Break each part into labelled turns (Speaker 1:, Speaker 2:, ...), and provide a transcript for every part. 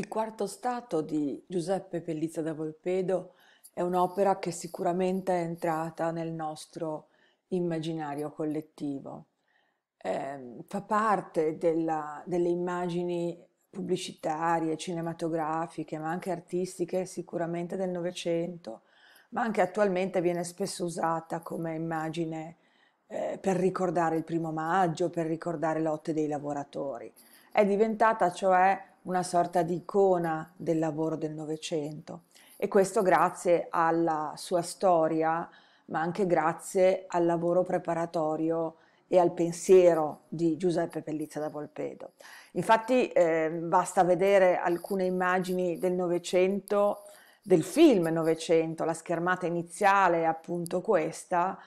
Speaker 1: Il quarto stato di Giuseppe Pellizza da Volpedo è un'opera che sicuramente è entrata nel nostro immaginario collettivo. Eh, fa parte della, delle immagini pubblicitarie, cinematografiche, ma anche artistiche sicuramente del Novecento, ma anche attualmente viene spesso usata come immagine eh, per ricordare il primo maggio, per ricordare lotte dei lavoratori. È diventata cioè una sorta di icona del lavoro del Novecento e questo grazie alla sua storia, ma anche grazie al lavoro preparatorio e al pensiero di Giuseppe Pellizza da Volpedo. Infatti eh, basta vedere alcune immagini del Novecento, del film Novecento, la schermata iniziale è appunto questa,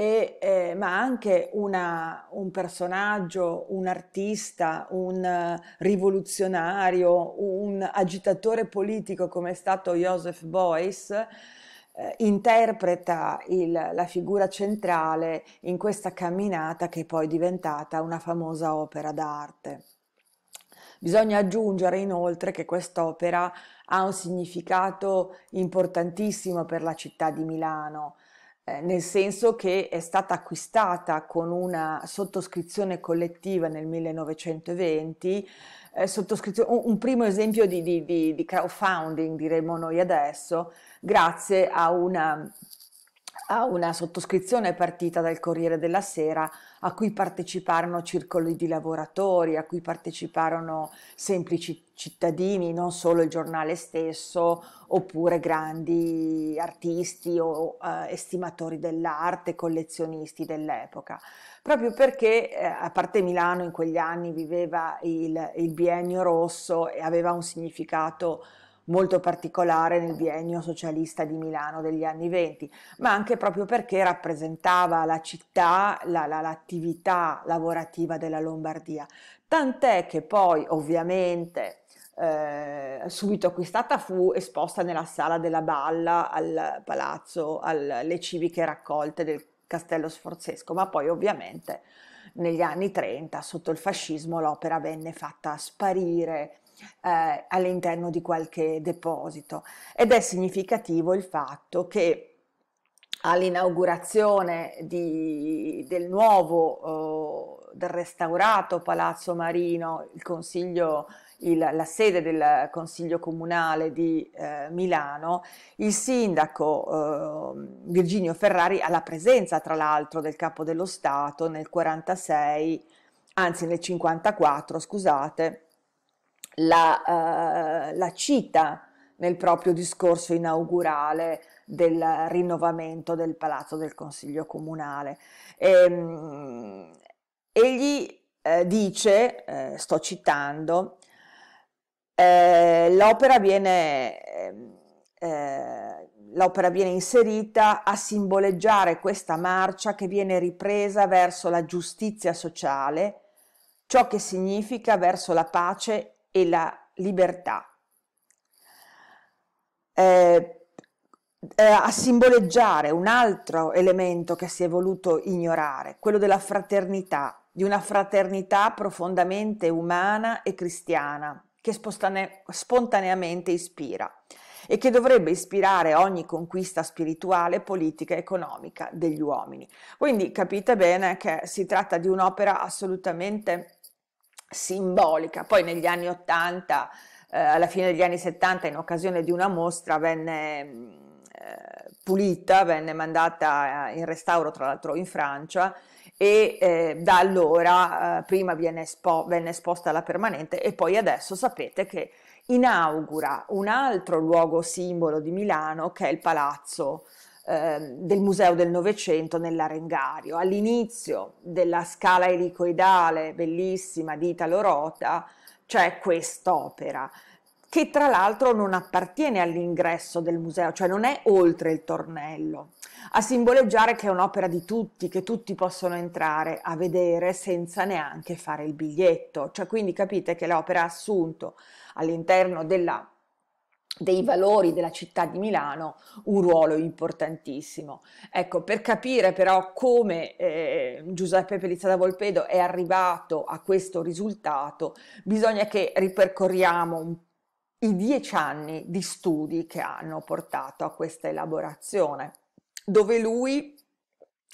Speaker 1: e, eh, ma anche una, un personaggio, un artista, un eh, rivoluzionario, un agitatore politico come è stato Joseph Beuys, eh, interpreta il, la figura centrale in questa camminata che è poi diventata una famosa opera d'arte. Bisogna aggiungere inoltre che quest'opera ha un significato importantissimo per la città di Milano, eh, nel senso che è stata acquistata con una sottoscrizione collettiva nel 1920, eh, sottoscrizione, un, un, primo esempio di, di, di, di crowdfunding, diremmo noi adesso, grazie a una a una sottoscrizione partita dal Corriere della Sera a cui parteciparono circoli di lavoratori, a cui parteciparono semplici cittadini, non solo il giornale stesso, oppure grandi artisti o eh, estimatori dell'arte, collezionisti dell'epoca. Proprio perché, eh, a parte Milano, in quegli anni viveva il, il biennio rosso e aveva un significato molto particolare nel biennio socialista di Milano degli anni venti, ma anche proprio perché rappresentava la città, la, la, l'attività lavorativa della Lombardia. Tant'è che poi ovviamente eh, subito acquistata fu esposta nella sala della balla al palazzo, alle civiche raccolte del Castello Sforzesco, ma poi ovviamente negli anni 30 sotto il fascismo l'opera venne fatta sparire eh, all'interno di qualche deposito ed è significativo il fatto che all'inaugurazione di, del nuovo, eh, del restaurato Palazzo Marino, il consiglio il, la sede del Consiglio Comunale di eh, Milano, il sindaco eh, Virginio Ferrari, alla presenza tra l'altro del capo dello Stato nel 46, anzi nel 54, scusate, la, uh, la cita nel proprio discorso inaugurale del rinnovamento del palazzo del Consiglio Comunale. E, ehm, egli eh, dice, eh, sto citando, eh, l'opera, viene, ehm, eh, l'opera viene inserita a simboleggiare questa marcia che viene ripresa verso la giustizia sociale, ciò che significa verso la pace e la libertà. Eh, eh, a simboleggiare un altro elemento che si è voluto ignorare, quello della fraternità, di una fraternità profondamente umana e cristiana che spostane- spontaneamente ispira e che dovrebbe ispirare ogni conquista spirituale, politica e economica degli uomini. Quindi capite bene che si tratta di un'opera assolutamente simbolica. Poi negli anni 80, eh, alla fine degli anni 70, in occasione di una mostra, venne eh, pulita, venne mandata eh, in restauro, tra l'altro in Francia, e eh, da allora eh, prima viene espo- venne esposta alla permanente e poi adesso sapete che inaugura un altro luogo simbolo di Milano che è il Palazzo Ehm, del Museo del Novecento nell'Arengario. All'inizio della scala elicoidale bellissima di Italo Rota c'è cioè quest'opera che tra l'altro non appartiene all'ingresso del museo, cioè non è oltre il tornello, a simboleggiare che è un'opera di tutti, che tutti possono entrare a vedere senza neanche fare il biglietto, cioè quindi capite che l'opera ha assunto all'interno della dei valori della città di Milano un ruolo importantissimo. Ecco, per capire però come eh, Giuseppe Pellizzata Volpedo è arrivato a questo risultato, bisogna che ripercorriamo i dieci anni di studi che hanno portato a questa elaborazione, dove lui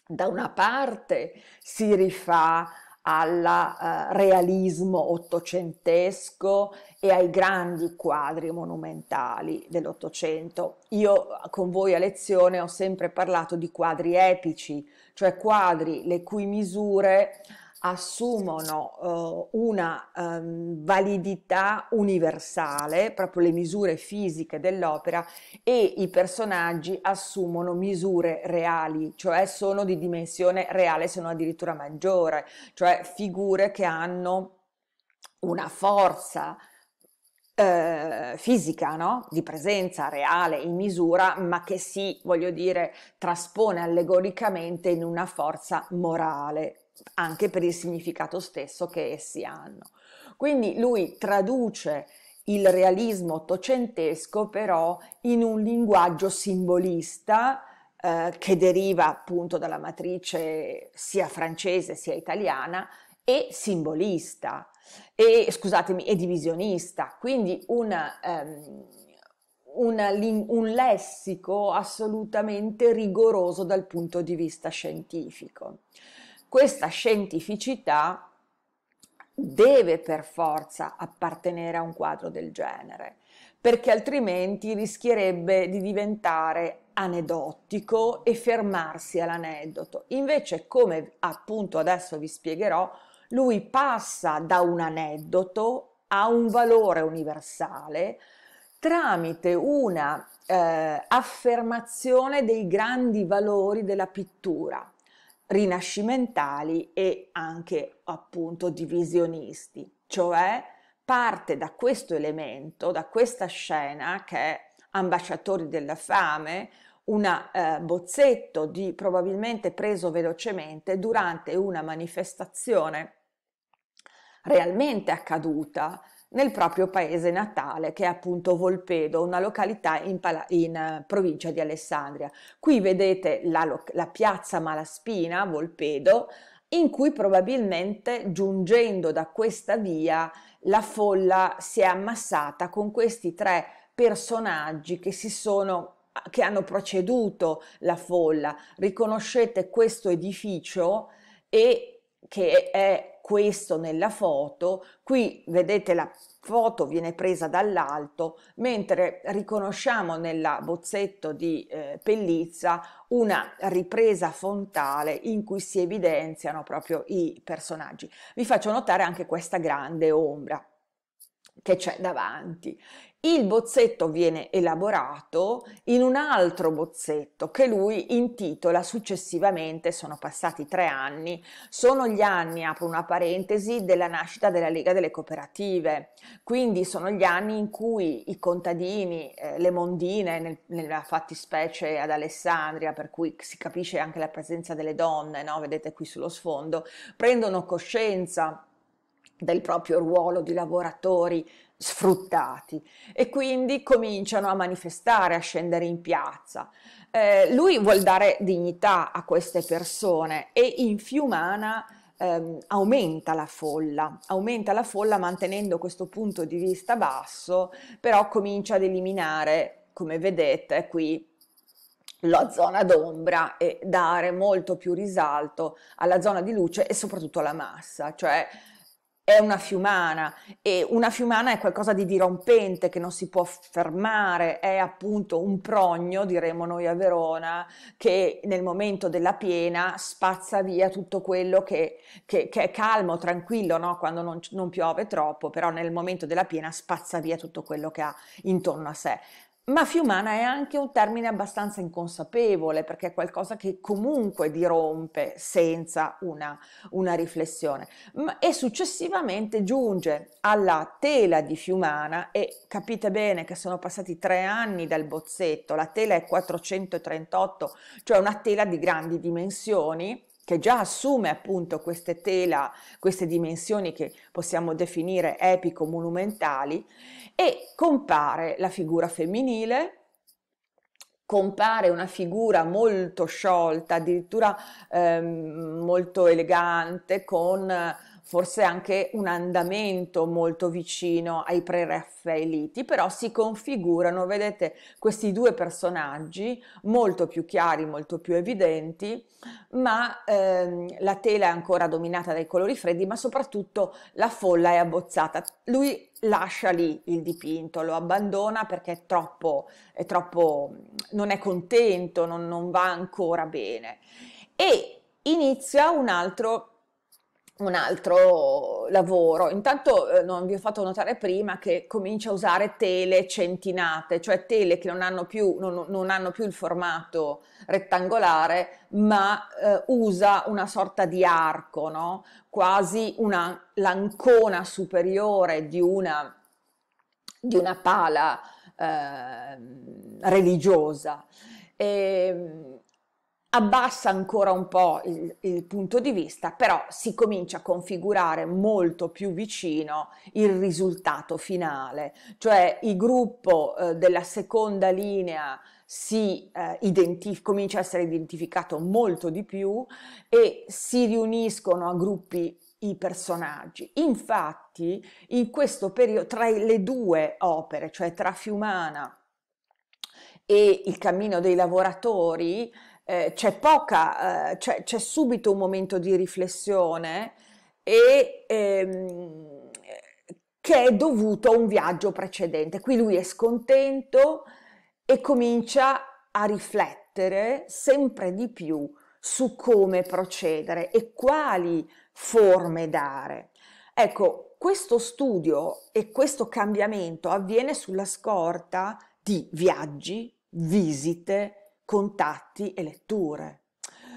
Speaker 1: da una parte si rifà al eh, realismo ottocentesco e ai grandi quadri monumentali dell'Ottocento. Io eh, con voi a lezione ho sempre parlato di quadri epici, cioè quadri le cui misure assumono uh, una um, validità universale, proprio le misure fisiche dell'opera e i personaggi assumono misure reali, cioè sono di dimensione reale se non addirittura maggiore, cioè figure che hanno una forza eh, fisica, no? di presenza reale, in misura, ma che si, voglio dire, traspone allegoricamente in una forza morale, anche per il significato stesso che essi hanno. Quindi lui traduce il realismo ottocentesco però in un linguaggio simbolista eh, che deriva appunto dalla matrice sia francese sia italiana e simbolista e scusatemi e divisionista, quindi una, um, ehm, una, un lessico assolutamente rigoroso dal punto di vista scientifico questa scientificità deve per forza appartenere a un quadro del genere, perché altrimenti rischierebbe di diventare aneddotico e fermarsi all'aneddoto. Invece, come appunto adesso vi spiegherò, lui passa da un aneddoto a un valore universale tramite una eh, affermazione dei grandi valori della pittura rinascimentali e anche appunto divisionisti, cioè parte da questo elemento, da questa scena che è ambasciatori della fame, un eh, bozzetto di probabilmente preso velocemente durante una manifestazione realmente accaduta nel proprio paese natale, che è appunto Volpedo, una località in, Pala- in eh, provincia di Alessandria. Qui vedete la, lo- la piazza Malaspina, Volpedo, in cui probabilmente giungendo da questa via la folla si è ammassata con questi tre personaggi che si sono che hanno proceduto la folla. Riconoscete questo edificio e che è questo nella foto, qui vedete la foto viene presa dall'alto, mentre riconosciamo nella bozzetto di eh, Pellizza una ripresa frontale in cui si evidenziano proprio i personaggi. Vi faccio notare anche questa grande ombra che c'è davanti il bozzetto viene elaborato in un altro bozzetto che lui intitola successivamente, sono passati tre anni, sono gli anni, apro una parentesi, della nascita della Lega delle Cooperative, quindi sono gli anni in cui i contadini, eh, le mondine nel, nella fattispecie ad Alessandria, per cui si capisce anche la presenza delle donne, no? vedete qui sullo sfondo, prendono coscienza del proprio ruolo di lavoratori sfruttati e quindi cominciano a manifestare, a scendere in piazza. Eh, lui vuol dare dignità a queste persone e in Fiumana ehm, aumenta la folla, aumenta la folla mantenendo questo punto di vista basso, però comincia ad eliminare, come vedete qui, la zona d'ombra e dare molto più risalto alla zona di luce e soprattutto alla massa, cioè è una fiumana e una fiumana è qualcosa di dirompente che non si può fermare, è appunto un progno, diremmo noi a Verona, che nel momento della piena spazza via tutto quello che, che, che è calmo, tranquillo, no? quando non, non piove troppo, però nel momento della piena spazza via tutto quello che ha intorno a sé. Ma fiumana è anche un termine abbastanza inconsapevole perché è qualcosa che comunque dirompe senza una, una riflessione e successivamente giunge alla tela di fiumana e capite bene che sono passati tre anni dal bozzetto, la tela è 438, cioè una tela di grandi dimensioni che già assume appunto queste tela, queste dimensioni che possiamo definire epico-monumentali, e compare la figura femminile, compare una figura molto sciolta, addirittura ehm, molto elegante, con forse anche un andamento molto vicino ai pre raffaeliti però si configurano, vedete, questi due personaggi molto più chiari, molto più evidenti, ma ehm, la tela è ancora dominata dai colori freddi, ma soprattutto la folla è abbozzata. Lui lascia lì il dipinto, lo abbandona perché è troppo, è troppo non è contento, non, non va ancora bene. E inizia un altro un altro lavoro. Intanto eh, non vi ho fatto notare prima che comincia a usare tele centinate, cioè tele che non hanno più, non, non hanno più il formato rettangolare, ma eh, usa una sorta di arco, no? quasi una, l'ancona superiore di una, di una pala eh, religiosa. E, ehm, abbassa ancora un po' il, il, punto di vista, però si comincia a configurare molto più vicino il risultato finale, cioè il gruppo eh, della seconda linea si eh, identif- comincia a essere identificato molto di più e si riuniscono a gruppi i personaggi. Infatti, in questo periodo, tra le due opere, cioè tra Fiumana e Il cammino dei lavoratori, eh, c'è poca, eh, c'è, c'è, subito un momento di riflessione e, ehm, che è dovuto a un viaggio precedente. Qui lui è scontento e comincia a riflettere sempre di più su come procedere e quali forme dare. Ecco, questo studio e questo cambiamento avviene sulla scorta di viaggi, visite, contatti e letture.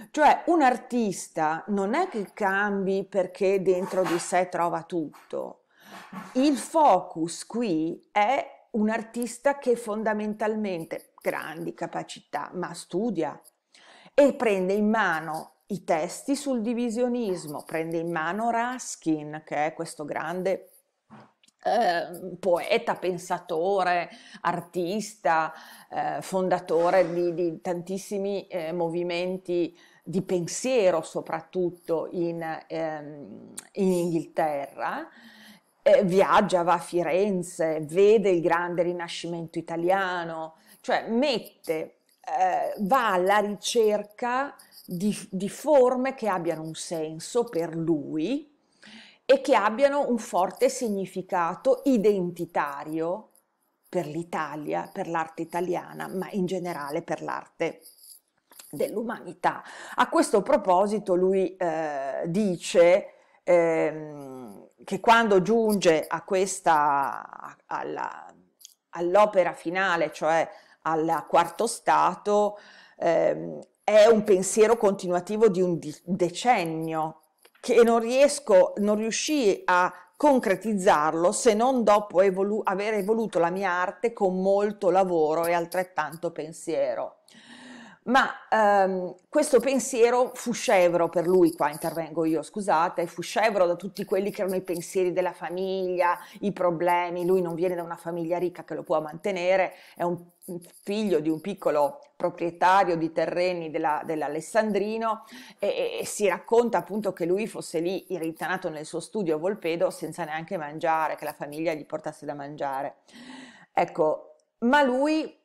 Speaker 1: Cioè un artista non è che cambi perché dentro di sé trova tutto. Il focus qui è un artista che fondamentalmente grandi capacità, ma studia e prende in mano i testi sul divisionismo, prende in mano Raskin, che è questo grande Ehm, poeta, pensatore, artista, eh, fondatore di, di tantissimi eh, movimenti di pensiero soprattutto in, ehm, in Inghilterra. Eh, viaggia, va a Firenze, vede il grande rinascimento italiano, cioè mette, eh, va alla ricerca di, di forme che abbiano un senso per lui, e che abbiano un forte significato identitario per l'Italia, per l'arte italiana, ma in generale per l'arte dell'umanità. A questo proposito lui eh, dice eh, che quando giunge a questa, alla, all'opera finale, cioè al quarto stato, eh, è un pensiero continuativo di un di- decennio che non riesco, non riuscii a concretizzarlo se non dopo evolu- aver evoluto la mia arte con molto lavoro e altrettanto pensiero ma ehm, questo pensiero fu scevro per lui, qua intervengo io, scusate, fu scevro da tutti quelli che erano i pensieri della famiglia, i problemi, lui non viene da una famiglia ricca che lo può mantenere, è un figlio di un piccolo proprietario di terreni della, dell'Alessandrino e, e, si racconta appunto che lui fosse lì irritanato nel suo studio a Volpedo senza neanche mangiare, che la famiglia gli portasse da mangiare. Ecco, ma lui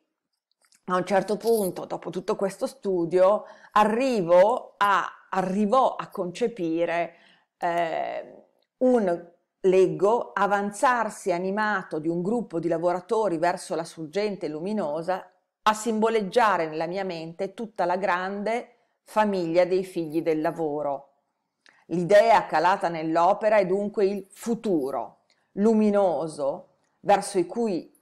Speaker 1: a un certo punto, dopo tutto questo studio, arrivo a, arrivò a concepire eh, un leggo avanzarsi animato di un gruppo di lavoratori verso la sorgente luminosa a simboleggiare nella mia mente tutta la grande famiglia dei figli del lavoro. L'idea calata nell'opera è dunque il futuro, luminoso, verso, cui,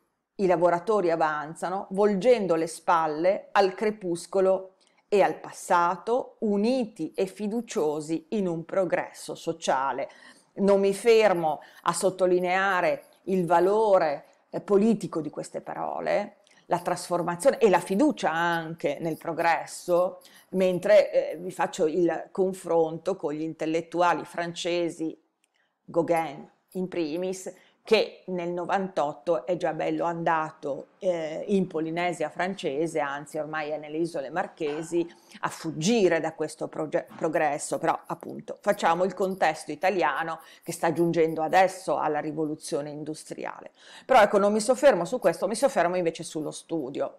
Speaker 1: i lavoratori avanzano, volgendo le spalle al crepuscolo e al passato, uniti e fiduciosi in un progresso sociale. Non mi fermo a sottolineare il valore eh, politico di queste parole, la trasformazione e la fiducia anche nel progresso, mentre eh, vi faccio il confronto con gli intellettuali francesi, Gauguin in primis, che nel 98 è già bello andato eh, in Polinesia francese, anzi ormai è nelle isole marchesi, a fuggire da questo proge- progresso, però appunto facciamo il contesto italiano che sta giungendo adesso alla rivoluzione industriale. Però ecco, non mi soffermo su questo, mi soffermo invece sullo studio,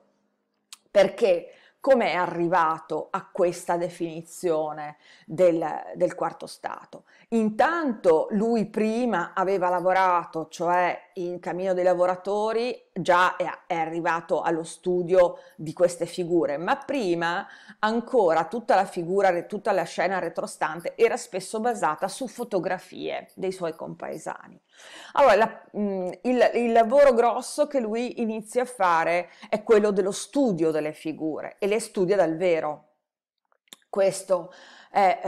Speaker 1: perché come è arrivato a questa definizione del, del, quarto stato. Intanto lui prima aveva lavorato, cioè in Cammino dei lavoratori, già è, è arrivato allo studio di queste figure, ma prima ancora tutta la figura, tutta la scena retrostante era spesso basata su fotografie dei suoi compaesani. Allora, la, mh, mm, il, il lavoro grosso che lui inizia a fare è quello dello studio delle figure e le studia dal vero. Questo è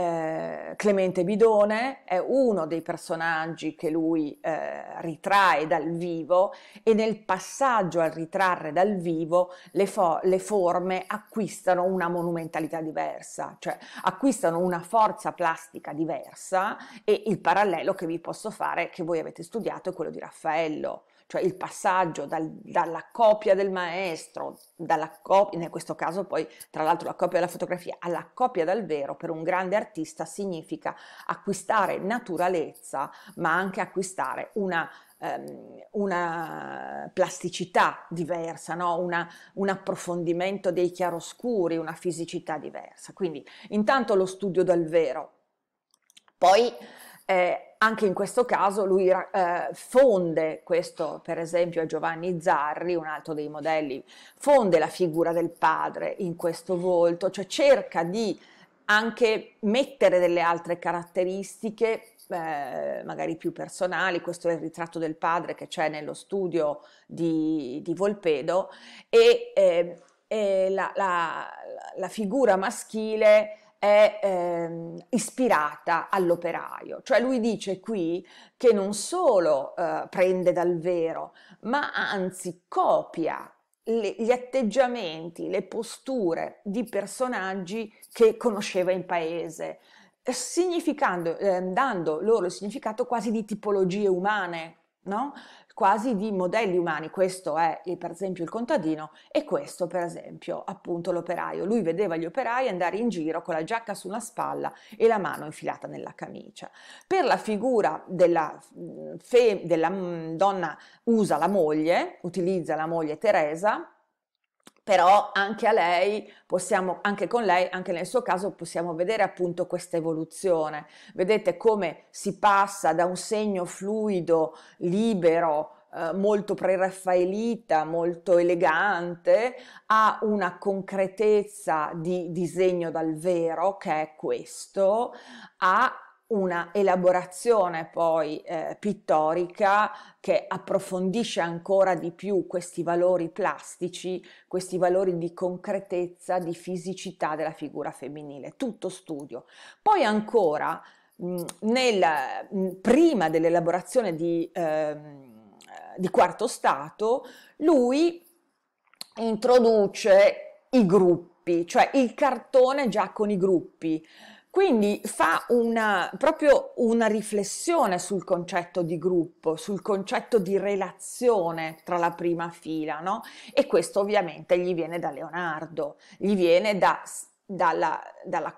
Speaker 1: eh, Clemente Bidone, è uno dei personaggi che lui eh, ritrae dal vivo e nel passaggio al ritrarre dal vivo le, fo- le forme acquistano una monumentalità diversa, cioè acquistano una forza plastica diversa e il parallelo che vi posso fare, che voi avete studiato, è quello di Raffaello cioè il passaggio dal, dalla copia del maestro, copia, in questo caso poi tra l'altro la copia della fotografia, alla copia dal vero per un grande artista significa acquistare naturalezza, ma anche acquistare una, um, una plasticità diversa, no? una, un approfondimento dei chiaroscuri, una fisicità diversa. Quindi intanto lo studio dal vero, poi... Eh, anche in questo caso lui eh, fonde, questo per esempio è Giovanni Zarri, un altro dei modelli, fonde la figura del padre in questo volto, cioè cerca di anche mettere delle altre caratteristiche eh, magari più personali, questo è il ritratto del padre che c'è nello studio di, di Volpedo e, eh, la, la, la, figura maschile è eh, ispirata all'operaio, cioè lui dice qui che non solo eh, prende dal vero, ma anzi copia le, gli atteggiamenti, le posture di personaggi che conosceva in paese, significando, eh, dando loro il significato quasi di tipologie umane, no? quasi di modelli umani, questo è per esempio il contadino e questo per esempio appunto l'operaio. Lui vedeva gli operai andare in giro con la giacca sulla spalla e la mano infilata nella camicia. Per la figura della, mm, fe, della mm, donna usa la moglie, utilizza la moglie Teresa, però anche a lei possiamo, anche con lei, anche nel suo caso possiamo vedere appunto questa evoluzione. Vedete come si passa da un segno fluido, libero, eh, molto pre-raffaelita, molto elegante, a una concretezza di disegno dal vero, che è questo, a una elaborazione poi eh, pittorica che approfondisce ancora di più questi valori plastici, questi valori di concretezza, di fisicità della figura femminile, tutto studio. Poi ancora mh, nel, mh, prima dell'elaborazione di, eh, di Quarto Stato, lui introduce i gruppi, cioè il cartone già con i gruppi. Quindi fa una, proprio una riflessione sul concetto di gruppo, sul concetto di relazione tra la prima fila, no? E questo ovviamente gli viene da Leonardo, gli viene da, dalla, dalla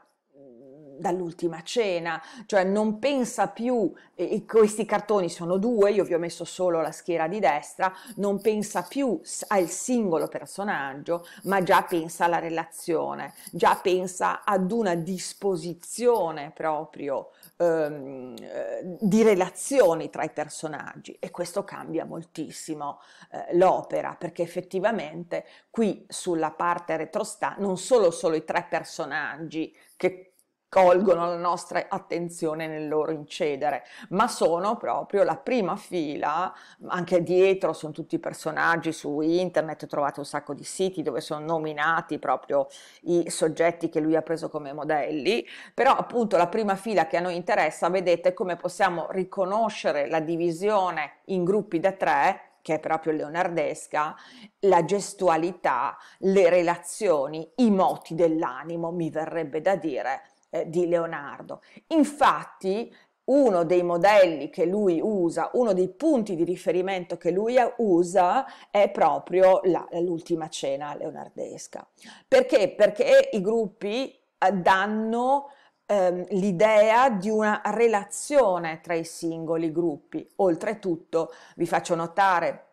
Speaker 1: dall'ultima cena, cioè non pensa più, e questi cartoni sono due, io vi ho messo solo la schiera di destra, non pensa più al singolo personaggio, ma già pensa alla relazione, già pensa ad una disposizione proprio ehm, eh, di relazioni tra i personaggi e questo cambia moltissimo eh, l'opera perché effettivamente qui sulla parte retrostante non solo solo i tre personaggi che colgono la nostra attenzione nel loro incedere, ma sono proprio la prima fila, anche dietro sono tutti i personaggi su internet, trovate un sacco di siti dove sono nominati proprio i soggetti che lui ha preso come modelli, però appunto la prima fila che a noi interessa, vedete come possiamo riconoscere la divisione in gruppi da tre che è proprio leonardesca, la gestualità, le relazioni, i moti dell'animo, mi verrebbe da dire, eh, di Leonardo. Infatti uno dei modelli che lui usa, uno dei punti di riferimento che lui usa è proprio la, l'ultima cena leonardesca. Perché? Perché i gruppi eh, danno ehm, l'idea di una relazione tra i singoli gruppi. Oltretutto, vi faccio notare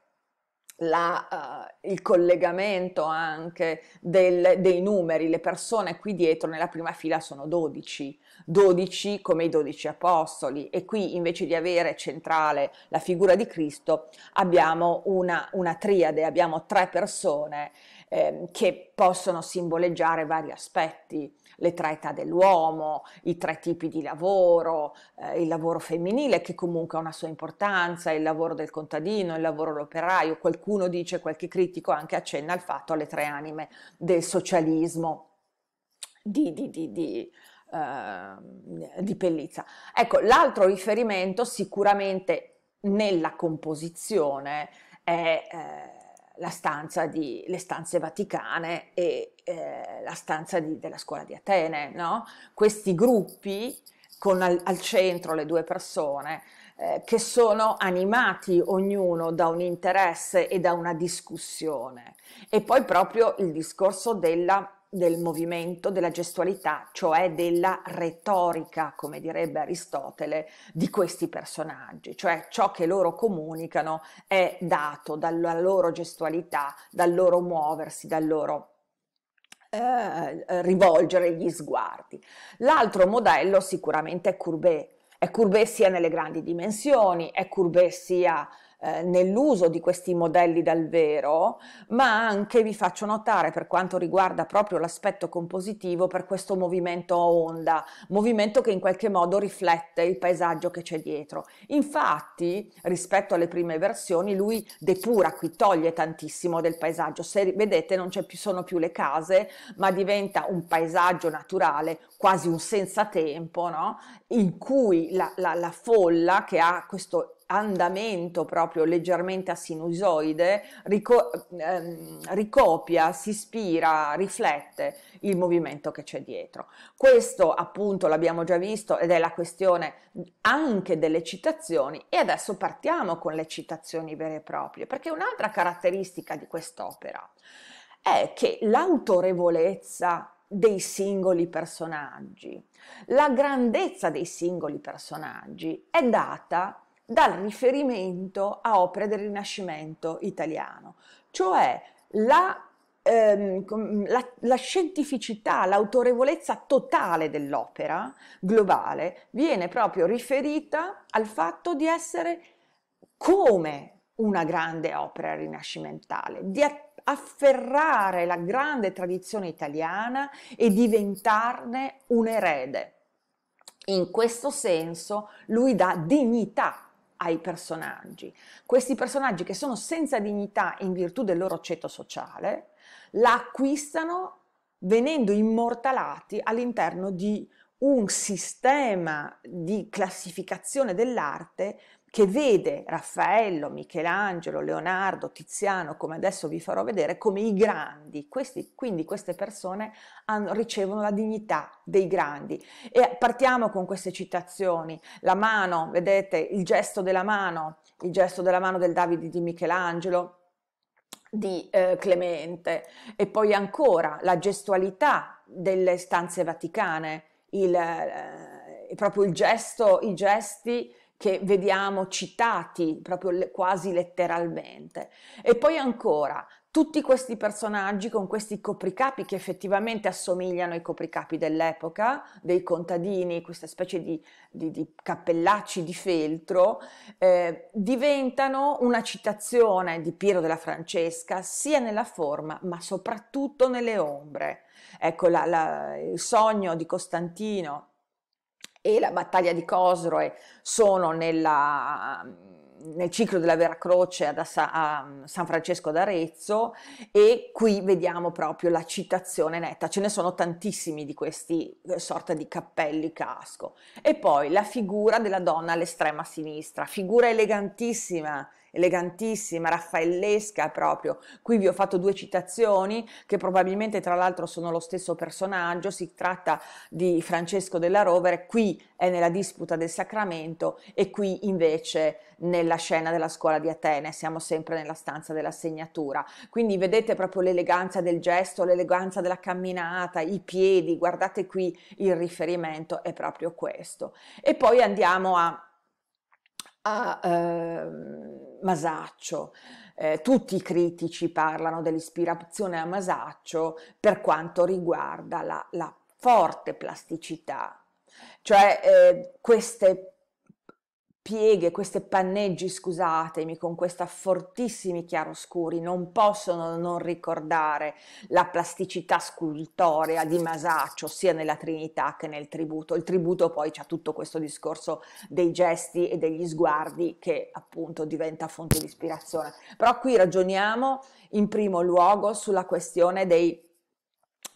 Speaker 1: la, uh, il collegamento anche del, dei numeri, le persone qui dietro nella prima fila sono 12, 12 come i 12 apostoli e qui invece di avere centrale la figura di Cristo abbiamo una, una triade, abbiamo tre persone eh, che possono simboleggiare vari aspetti, le tre età dell'uomo, i tre tipi di lavoro, eh, il lavoro femminile che comunque ha una sua importanza, il lavoro del contadino, il lavoro dell'operaio, qualcuno dice, qualche critico anche accenna al fatto alle tre anime del socialismo di, di, di, di eh, di Pellizza. Ecco, l'altro riferimento sicuramente nella composizione è eh, la stanza di, le stanze vaticane e eh, la stanza di, della scuola di Atene, no? questi gruppi con al, al centro le due persone eh, che sono animati ognuno da un interesse e da una discussione. E poi proprio il discorso della del movimento, della gestualità, cioè della retorica, come direbbe Aristotele, di questi personaggi, cioè ciò che loro comunicano è dato dalla loro gestualità, dal loro muoversi, dal loro eh, rivolgere gli sguardi. L'altro modello sicuramente è Courbet, è Courbet sia nelle grandi dimensioni, è Courbet sia eh, nell'uso di questi modelli dal vero, ma anche vi faccio notare per quanto riguarda proprio l'aspetto compositivo per questo movimento a onda, movimento che in qualche modo riflette il paesaggio che c'è dietro. Infatti, rispetto alle prime versioni, lui depura, qui toglie tantissimo del paesaggio. Se vedete non più, sono più le case, ma diventa un paesaggio naturale, quasi un senza tempo, no? in cui la, la, la folla che ha questo andamento proprio leggermente a sinusoide rico- ehm, ricopia, si ispira, riflette il movimento che c'è dietro. Questo appunto l'abbiamo già visto ed è la questione anche delle citazioni e adesso partiamo con le citazioni vere e proprie perché un'altra caratteristica di quest'opera è che l'autorevolezza dei singoli personaggi. La grandezza dei singoli personaggi è data dal riferimento a opere del Rinascimento italiano, cioè la ehm, la, la, scientificità, l'autorevolezza totale dell'opera globale viene proprio riferita al fatto di essere come una grande opera rinascimentale, di afferrare la grande tradizione italiana e diventarne un erede. In questo senso lui dà dignità ai personaggi. Questi personaggi che sono senza dignità in virtù del loro ceto sociale, la acquistano venendo immortalati all'interno di un sistema di classificazione dell'arte che vede Raffaello, Michelangelo, Leonardo, Tiziano, come adesso vi farò vedere, come i grandi. Questi, quindi queste persone hanno, ricevono la dignità dei grandi. E partiamo con queste citazioni. La mano, vedete, il gesto della mano, il gesto della mano del Davide di Michelangelo, di eh, Clemente, e poi ancora la gestualità delle stanze vaticane, il, eh, proprio il gesto, i gesti che vediamo citati proprio le, quasi letteralmente. E poi ancora, tutti questi personaggi con questi copricapi che effettivamente assomigliano ai copricapi dell'epoca, dei contadini, questa specie di, di, di cappellacci di feltro, eh, diventano una citazione di Piero della Francesca sia nella forma ma soprattutto nelle ombre. Ecco la, la, il sogno di Costantino e la battaglia di Cosroe sono nella, nel ciclo della Vera Croce ad Assa, a San Francesco d'Arezzo e qui vediamo proprio la citazione netta, ce ne sono tantissimi di questi eh, sorta di cappelli casco. E poi la figura della donna all'estrema sinistra, figura elegantissima elegantissima, raffaellesca proprio. Qui vi ho fatto due citazioni che probabilmente tra l'altro sono lo stesso personaggio, si tratta di Francesco della Rovere, qui è nella disputa del Sacramento e qui invece nella scena della scuola di Atene, siamo sempre nella stanza della segnatura. Quindi vedete proprio l'eleganza del gesto, l'eleganza della camminata, i piedi, guardate qui il riferimento è proprio questo. E poi andiamo a a eh, Masaccio. Eh, tutti i critici parlano dell'ispirazione a Masaccio per quanto riguarda la, la forte plasticità, cioè eh, queste pieghe, queste panneggi, scusatemi, con questi fortissimi chiaroscuri, non possono non ricordare la plasticità scultorea di Masaccio sia nella Trinità che nel tributo. Il tributo poi c'ha tutto questo discorso dei gesti e degli sguardi che appunto diventa fonte di ispirazione. Però qui ragioniamo in primo luogo sulla questione dei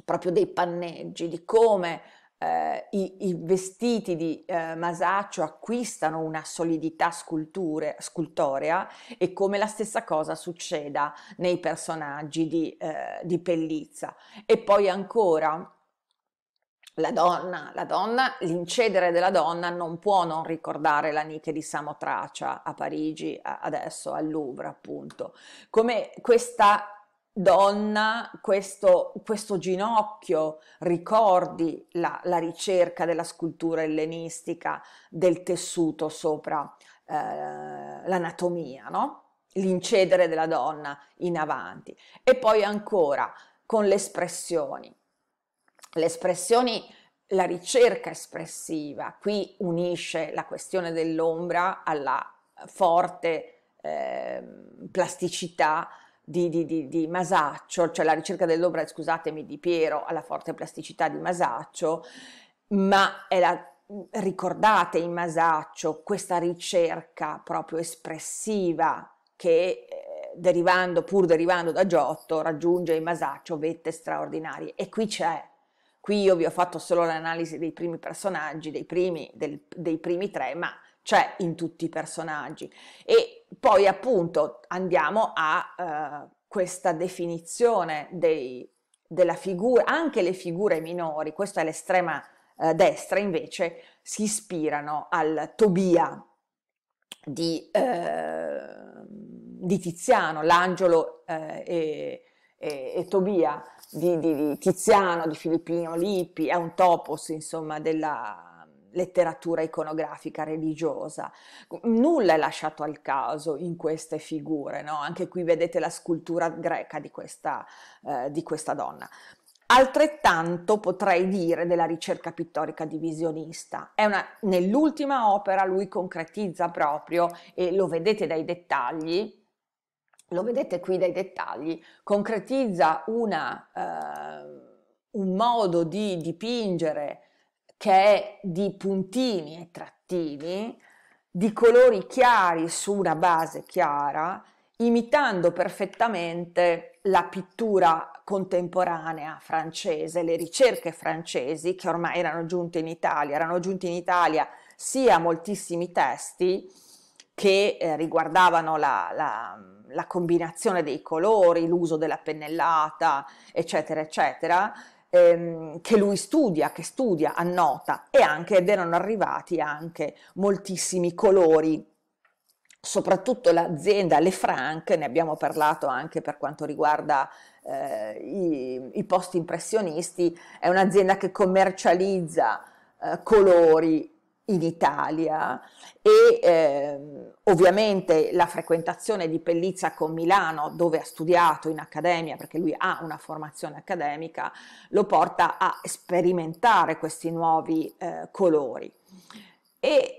Speaker 1: proprio dei panneggi, di come eh, i, i, vestiti di eh, Masaccio acquistano una solidità sculture, scultorea e come la stessa cosa succeda nei personaggi di, eh, di Pellizza. E poi ancora la donna, la donna, l'incedere della donna non può non ricordare la Nike di Samotracia a Parigi, adesso al Louvre appunto, come questa donna questo, questo, ginocchio, ricordi la, la, ricerca della scultura ellenistica, del tessuto sopra eh, l'anatomia, no? l'incedere della donna in avanti. E poi ancora con le espressioni. Le espressioni, la ricerca espressiva, qui unisce la questione dell'ombra alla forte eh, plasticità di, di, di, di, Masaccio, cioè la ricerca dell'ombra, scusatemi, di Piero alla forte plasticità di Masaccio, ma è la ricordate in Masaccio questa ricerca proprio espressiva che eh, derivando, pur derivando da Giotto, raggiunge in Masaccio vette straordinarie. E qui c'è. Qui io vi ho fatto solo l'analisi dei primi personaggi, dei primi, del, dei primi tre, ma c'è cioè in tutti i personaggi. E poi appunto andiamo a eh, questa definizione dei, della figura, anche le figure minori, questa è l'estrema eh, destra invece, si ispirano al Tobia di, eh, di Tiziano, l'angelo eh, e, e, e, Tobia di, di, di Tiziano, di Filippino Lippi, è un topos insomma della letteratura iconografica religiosa. Nulla è lasciato al caso in queste figure, no? anche qui vedete la scultura greca di questa, eh, di questa donna. Altrettanto potrei dire della ricerca pittorica divisionista. Una, nell'ultima opera lui concretizza proprio, e lo vedete dai dettagli, lo vedete qui dai dettagli, concretizza una, eh, un modo di dipingere che è di puntini e trattini, di colori chiari su una base chiara, imitando perfettamente la pittura contemporanea francese, le ricerche francesi che ormai erano giunte in Italia, erano giunti in Italia sia moltissimi testi che eh, riguardavano la, la, la combinazione dei colori, l'uso della pennellata, eccetera, eccetera, ehm, che lui studia, che studia, annota e anche ed erano arrivati anche moltissimi colori soprattutto l'azienda Le Franc, ne abbiamo parlato anche per quanto riguarda eh, i, i post impressionisti, è un'azienda che commercializza eh, colori in Italia e eh, ovviamente la frequentazione di Pellizza con Milano dove ha studiato in accademia perché lui ha una formazione accademica lo porta a sperimentare questi nuovi eh, colori e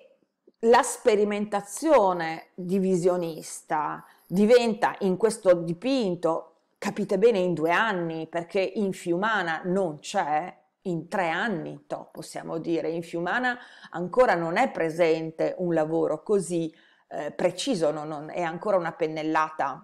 Speaker 1: la sperimentazione divisionista diventa in questo dipinto capite bene in due anni perché in Fiumana non c'è in tre anni, to, possiamo dire. In Fiumana ancora non è presente un lavoro così eh, preciso, non, non, è ancora una pennellata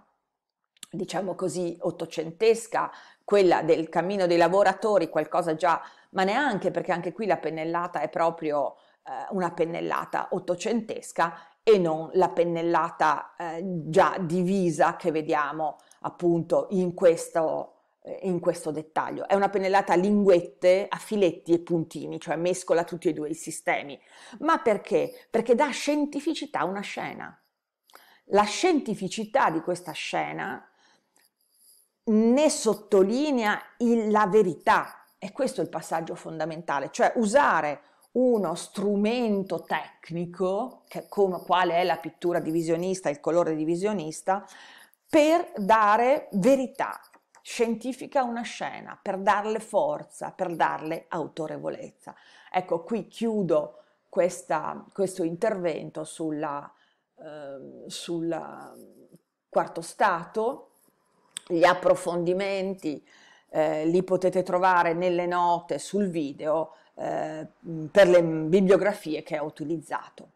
Speaker 1: diciamo così ottocentesca, quella del cammino dei lavoratori, qualcosa già, ma neanche perché anche qui la pennellata è proprio eh, una pennellata ottocentesca e non la pennellata eh, già divisa che vediamo appunto in questo eh, in questo dettaglio. È una pennellata a linguette, a filetti e puntini, cioè mescola tutti e due i sistemi. Ma perché? Perché dà scientificità a una scena. La scientificità di questa scena ne sottolinea il, la verità e questo è il passaggio fondamentale, cioè usare uno strumento tecnico, che, come quale è la pittura divisionista, il colore divisionista, per dare verità, scientifica una scena, per darle forza, per darle autorevolezza. Ecco, qui chiudo questa, questo intervento sulla, eh, sul quarto stato, gli approfondimenti eh, li potete trovare nelle note sul video eh, per le bibliografie che ho utilizzato.